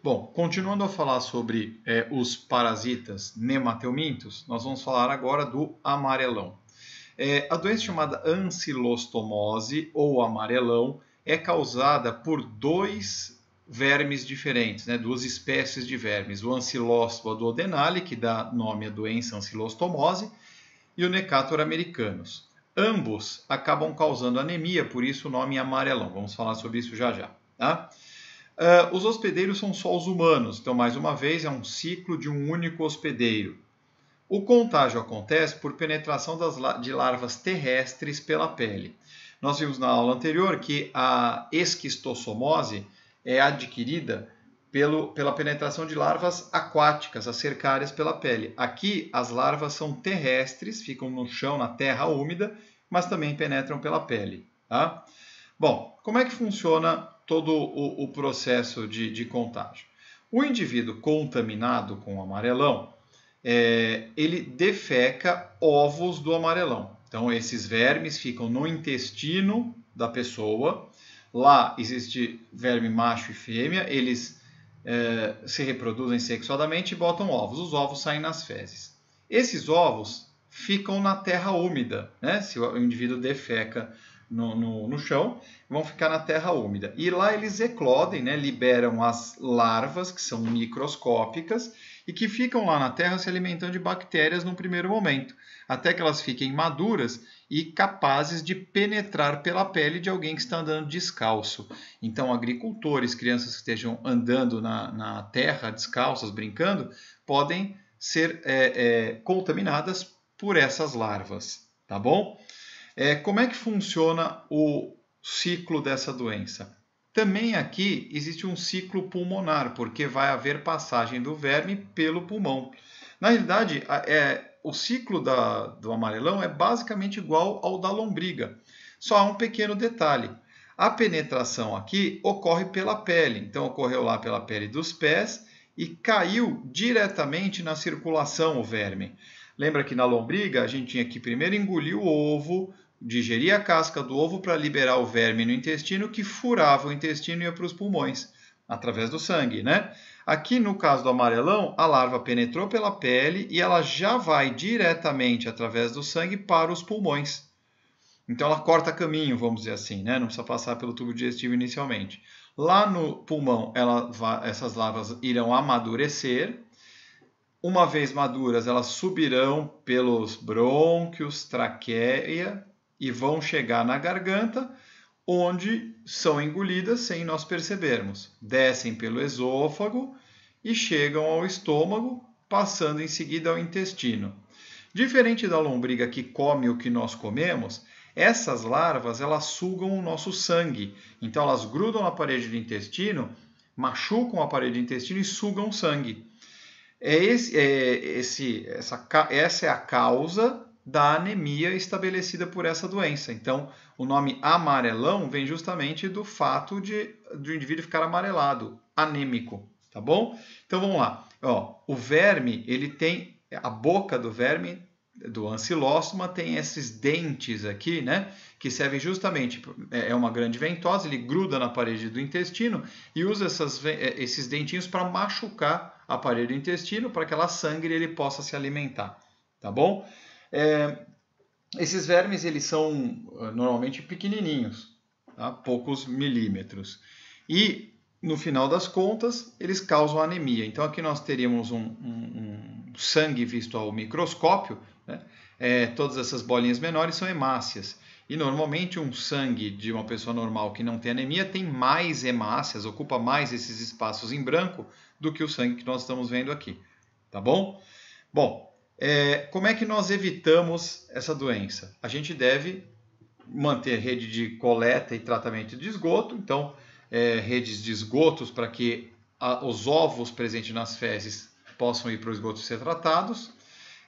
Bom, continuando a falar sobre é, os parasitas nemateumintos, nós vamos falar agora do amarelão. É, a doença chamada ancilostomose ou amarelão é causada por dois vermes diferentes, né? duas espécies de vermes, o ancilóstomo duodenale, que dá nome à doença ancilostomose, e o necator americanus. Ambos acabam causando anemia, por isso o nome é amarelão. Vamos falar sobre isso já já. Tá? Uh, os hospedeiros são só os humanos, então, mais uma vez, é um ciclo de um único hospedeiro. O contágio acontece por penetração das, de larvas terrestres pela pele. Nós vimos na aula anterior que a esquistossomose é adquirida pelo, pela penetração de larvas aquáticas, acercárias pela pele. Aqui, as larvas são terrestres, ficam no chão, na terra úmida, mas também penetram pela pele. Tá? Bom, como é que funciona todo o, o processo de, de, contágio. O indivíduo contaminado com o amarelão, é, ele defeca ovos do amarelão. Então, esses vermes ficam no intestino da pessoa. Lá existe verme macho e fêmea, eles é, se reproduzem sexualmente e botam ovos. Os ovos saem nas fezes. Esses ovos ficam na terra úmida, né? se o indivíduo defeca no, no, no, chão, vão ficar na terra úmida. E lá eles eclodem, né, liberam as larvas, que são microscópicas, e que ficam lá na terra se alimentando de bactérias num primeiro momento, até que elas fiquem maduras e capazes de penetrar pela pele de alguém que está andando descalço. Então, agricultores, crianças que estejam andando na, na terra descalças, brincando, podem ser é, é, contaminadas por essas larvas, tá bom? É, como é que funciona o ciclo dessa doença? Também aqui existe um ciclo pulmonar, porque vai haver passagem do verme pelo pulmão. Na realidade, é, o ciclo da, do amarelão é basicamente igual ao da lombriga, só há um pequeno detalhe. A penetração aqui ocorre pela pele, então ocorreu lá pela pele dos pés e caiu diretamente na circulação o verme. Lembra que na lombriga a gente tinha que primeiro engolir o ovo, digeria a casca do ovo para liberar o verme no intestino que furava o intestino e ia para os pulmões, através do sangue, né? Aqui no caso do amarelão, a larva penetrou pela pele e ela já vai diretamente através do sangue para os pulmões. Então ela corta caminho, vamos dizer assim, né? Não precisa passar pelo tubo digestivo inicialmente. Lá no pulmão, vai, essas larvas irão amadurecer, uma vez maduras, elas subirão pelos brônquios, traqueia, e vão chegar na garganta, onde são engolidas sem nós percebermos. Descem pelo esôfago e chegam ao estômago, passando em seguida ao intestino. Diferente da lombriga que come o que nós comemos, essas larvas elas sugam o nosso sangue. Então elas grudam na parede do intestino, machucam a parede do intestino e sugam sangue. É esse, é esse, essa, essa é a causa da anemia estabelecida por essa doença. Então, o nome amarelão vem justamente do fato de do indivíduo ficar amarelado, anêmico, tá bom? Então vamos lá. Ó, o verme, ele tem a boca do verme do ancilóstoma tem esses dentes aqui, né? Que servem justamente, é, é uma grande ventosa, ele gruda na parede do intestino e usa essas, é, esses dentinhos para machucar a parede do intestino para que ela sangre e ele possa se alimentar, tá bom? É, esses vermes eles são eh, normalmente pequenininhos, tá? poucos milímetros. E no final das contas, eles causam anemia. Então aqui nós teríamos um, um, um sangue visto ao microscópio, né? é, todas essas bolinhas menores são hemácias. E normalmente um sangue de uma pessoa normal que não tem anemia tem mais hemácias, ocupa mais esses espaços em branco do que o sangue que nós estamos vendo aqui. Tá bom? Bom, é, como é que nós evitamos essa doença? A gente deve manter rede de coleta e tratamento de esgoto, então é, redes de esgotos para que a, os ovos presentes nas fezes possam ir para o esgoto ser tratados.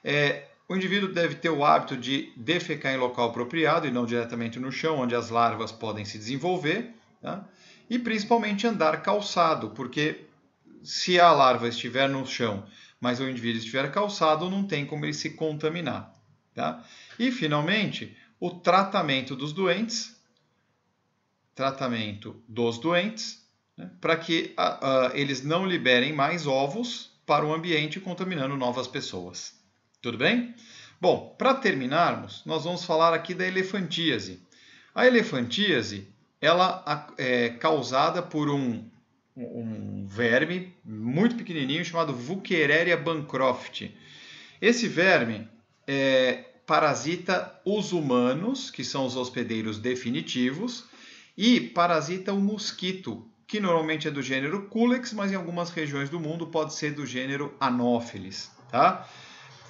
É, o indivíduo deve ter o hábito de defecar em local apropriado e não diretamente no chão, onde as larvas podem se desenvolver. Tá? E principalmente andar calçado, porque se a larva estiver no chão mas o indivíduo estiver calçado, não tem como ele se contaminar. Tá? E, finalmente, o tratamento dos doentes, tratamento dos doentes, né, para que eles não liberem mais ovos para o ambiente, contaminando novas pessoas. Tudo bem? Bom, para terminarmos, nós vamos falar aqui da elefantíase. A elefantíase ela é causada por um um verme muito pequenininho chamado Vuchereria bancroft. Esse verme é, parasita os humanos, que são os hospedeiros definitivos, e parasita o mosquito, que normalmente é do gênero Culex, mas em algumas regiões do mundo pode ser do gênero Anopheles. Tá?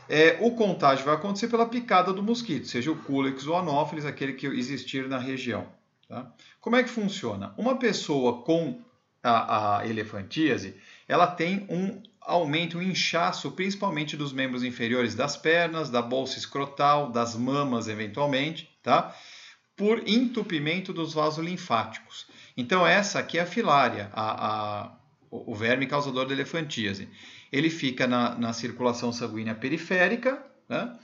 É, o contágio vai acontecer pela picada do mosquito, seja o Culex ou Anopheles, aquele que existir na região. Tá? Como é que funciona? Uma pessoa com a, a elefantíase, ela tem um aumento, um inchaço, principalmente dos membros inferiores das pernas, da bolsa escrotal, das mamas, eventualmente, tá? Por entupimento dos vasos linfáticos. Então, essa aqui é a filária, a, a, o verme causador da elefantíase. Ele fica na, na circulação sanguínea periférica, né?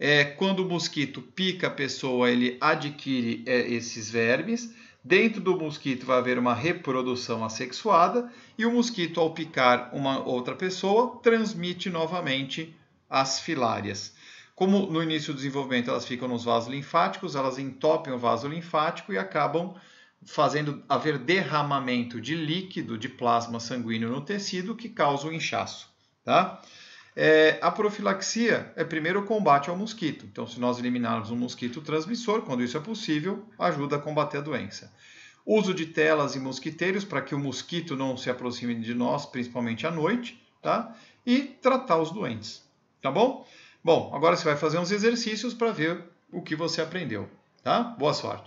É, quando o mosquito pica a pessoa, ele adquire é, esses vermes Dentro do mosquito vai haver uma reprodução assexuada e o mosquito, ao picar uma outra pessoa, transmite novamente as filárias. Como no início do desenvolvimento elas ficam nos vasos linfáticos, elas entopem o vaso linfático e acabam fazendo haver derramamento de líquido, de plasma sanguíneo no tecido, que causa o inchaço. Tá? É, a profilaxia é primeiro o combate ao mosquito. Então, se nós eliminarmos um mosquito transmissor, quando isso é possível, ajuda a combater a doença. Uso de telas e mosquiteiros para que o mosquito não se aproxime de nós, principalmente à noite, tá? E tratar os doentes, tá bom? Bom, agora você vai fazer uns exercícios para ver o que você aprendeu, tá? Boa sorte!